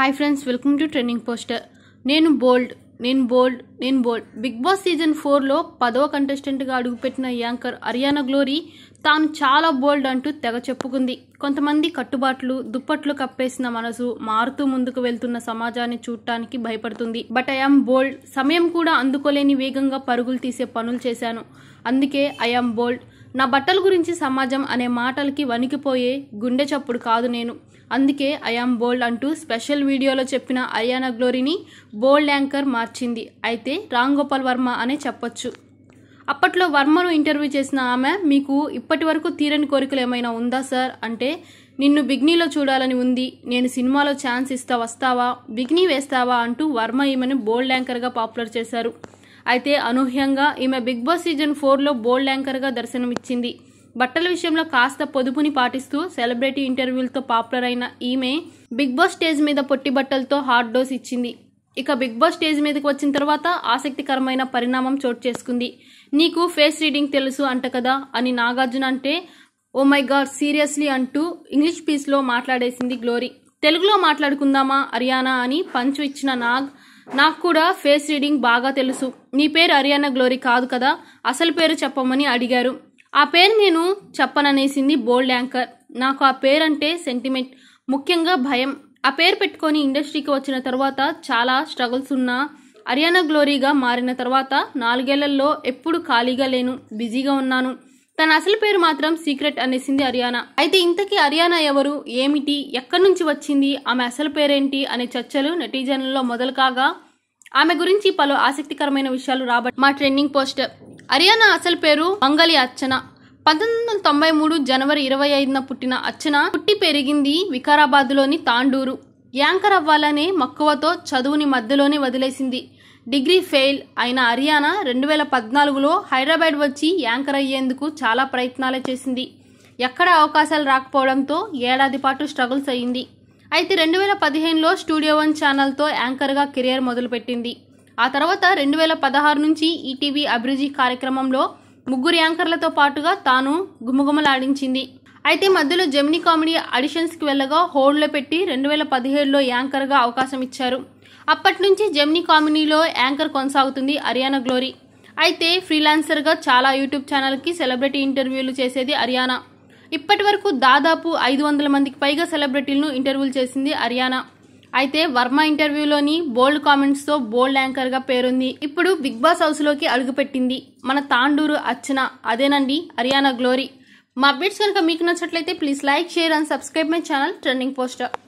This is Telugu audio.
hi friends welcome to trending poster నేను బోల్డ్ నేను బోల్డ్ నేను బోల్డ్ బిగ్ బాస్ సీజన్ ఫోర్లో పదవ కంటెస్టెంట్గా అడుగుపెట్టిన యాంకర్ అరియానా గ్లోరీ తాను చాలా బోల్డ్ అంటూ తెగ చెప్పుకుంది కొంతమంది కట్టుబాట్లు దుప్పట్లు కప్పేసిన మనసు మారుతూ ముందుకు వెళ్తున్న సమాజాన్ని చూడటానికి భయపడుతుంది బట్ ఐఆమ్ బోల్డ్ సమయం కూడా అందుకోలేని వేగంగా పరుగులు తీసే పనులు చేశాను అందుకే ఐఆమ్ బోల్డ్ నా బట్టల గురించి సమాజం అనే మాటలకి వణికిపోయే గుండె చప్పుడు కాదు నేను అందుకే ఐఆమ్ బోల్డ్ అంటూ స్పెషల్ వీడియోలో చెప్పిన అరియానా గ్లోరీని బోల్డ్ యాంకర్ మార్చింది అయితే రామ్ గోపాల్ వర్మ అనే చెప్పొచ్చు అప్పట్లో వర్మను ఇంటర్వ్యూ చేసిన ఆమె మీకు ఇప్పటి వరకు తీరని కోరికలు ఏమైనా ఉందా సార్ అంటే నిన్ను బిగ్నీలో చూడాలని ఉంది నేను సినిమాలో ఛాన్స్ ఇస్తా వస్తావా బిగ్నీ వేస్తావా అంటూ వర్మ ఈమెను బోల్డ్ యాంకర్గా పాపులర్ చేశారు అయితే అనూహ్యంగా ఈమె బిగ్ బాస్ సీజన్ ఫోర్లో బోల్డ్ యాంకర్గా దర్శనమిచ్చింది బట్టల విషయంలో కాస్త పొదుపుని పాటిస్తూ సెలబ్రిటీ ఇంటర్వ్యూలతో పాపులర్ అయిన ఈమె బిగ్ బాస్ స్టేజ్ మీద పొట్టి బట్టలతో హాట్ డోస్ ఇచ్చింది ఇక బిగ్ బాస్ స్టేజ్ మీదకి వచ్చిన తర్వాత ఆసక్తికరమైన పరిణామం చోటు చేసుకుంది నీకు ఫేస్ రీడింగ్ తెలుసు అంట కదా అని నాగార్జున అంటే ఓ మై గాడ్ సీరియస్లీ అంటూ ఇంగ్లీష్ పీస్లో మాట్లాడేసింది గ్లోరీ తెలుగులో మాట్లాడుకుందామా హర్యానా అని పంచు ఇచ్చిన నాగ్ నాకు కూడా ఫేస్ రీడింగ్ బాగా తెలుసు నీ పేరు అరియానా గ్లోరీ కాదు కదా అసలు పేరు చెప్పమని అడిగారు ఆ పేరు నేను చెప్పననేసింది బోల్డ్ యాంకర్ నాకు ఆ పేరు అంటే సెంటిమెంట్ ముఖ్యంగా భయం ఆ పేరు పెట్టుకొని ఇండస్ట్రీకి వచ్చిన తర్వాత చాలా స్ట్రగుల్స్ ఉన్నా అరియానా గ్లోరీగా మారిన తర్వాత నాలుగేళ్లలో ఎప్పుడు ఖాళీగా లేను బిజీగా ఉన్నాను తన అసలు పేరు మాత్రం సీక్రెట్ అనేసింది అరియానా అయితే ఇంతకీ అరియానా ఎవరు ఏమిటి ఎక్కడి నుంచి వచ్చింది ఆమె అసలు పేరేంటి అనే చర్చలు నెటిజన్లలో మొదలు కాగా ఆమె గురించి పలు ఆసక్తికరమైన విషయాలు రాబట్టి మా ట్రెండింగ్ పోస్ట్ అరియానా అసలు పేరు మంగళి అర్చన పంతొమ్మిది వందల తొంభై మూడు జనవరి ఇరవై ఐదున పుట్టిన అర్చన పుట్టి పెరిగింది వికారాబాద్లోని తాండూరు యాంకర్ అవ్వాలని మక్కువతో చదువుని మధ్యలోనే వదిలేసింది డిగ్రీ ఫెయిల్ అయిన అరియానా రెండు వేల పద్నాలుగులో హైదరాబాద్ వచ్చి యాంకర్ అయ్యేందుకు చాలా ప్రయత్నాలే చేసింది ఎక్కడ అవకాశాలు రాకపోవడంతో ఏడాది పాటు స్ట్రగుల్స్ అయ్యింది అయితే రెండు వేల పదిహేనులో స్టూడియో వన్ ఛానల్తో యాంకర్గా కెరియర్ మొదలుపెట్టింది ఆ తర్వాత రెండు వేల పదహారు నుంచి ఈటీవీ అభిరుచి కార్యక్రమంలో ముగ్గురు యాంకర్లతో పాటుగా తాను గుమగుమలాడించింది అయితే మధ్యలో జెమినీ కామెడీ ఆడిషన్స్కి వెళ్ళగా హోల్డ్లో పెట్టి రెండు వేల పదిహేడులో యాంకర్గా అవకాశం ఇచ్చారు అప్పటి నుంచి జెమిని కామెడీలో యాంకర్ కొనసాగుతుంది అరియానా గ్లోరీ అయితే ఫ్రీలాన్సర్గా చాలా యూట్యూబ్ ఛానల్కి సెలబ్రిటీ ఇంటర్వ్యూలు చేసేది అరియానా ఇప్పటి వరకు దాదాపు ఐదు వందల మందికి పైగా సెలబ్రిటీలను ఇంటర్వ్యూలు చేసింది అరియానా అయితే వర్మ ఇంటర్వ్యూలోని బోల్డ్ కామెంట్స్తో బోల్డ్ యాంకర్గా పేరుంది ఇప్పుడు బిగ్ బాస్ హౌస్లోకి అడుగుపెట్టింది మన తాండూరు అర్చన అదేనండి అరియానా గ్లోరీ మా అప్డేట్స్ కనుక మీకు నచ్చట్లయితే please like share and subscribe my channel trending poster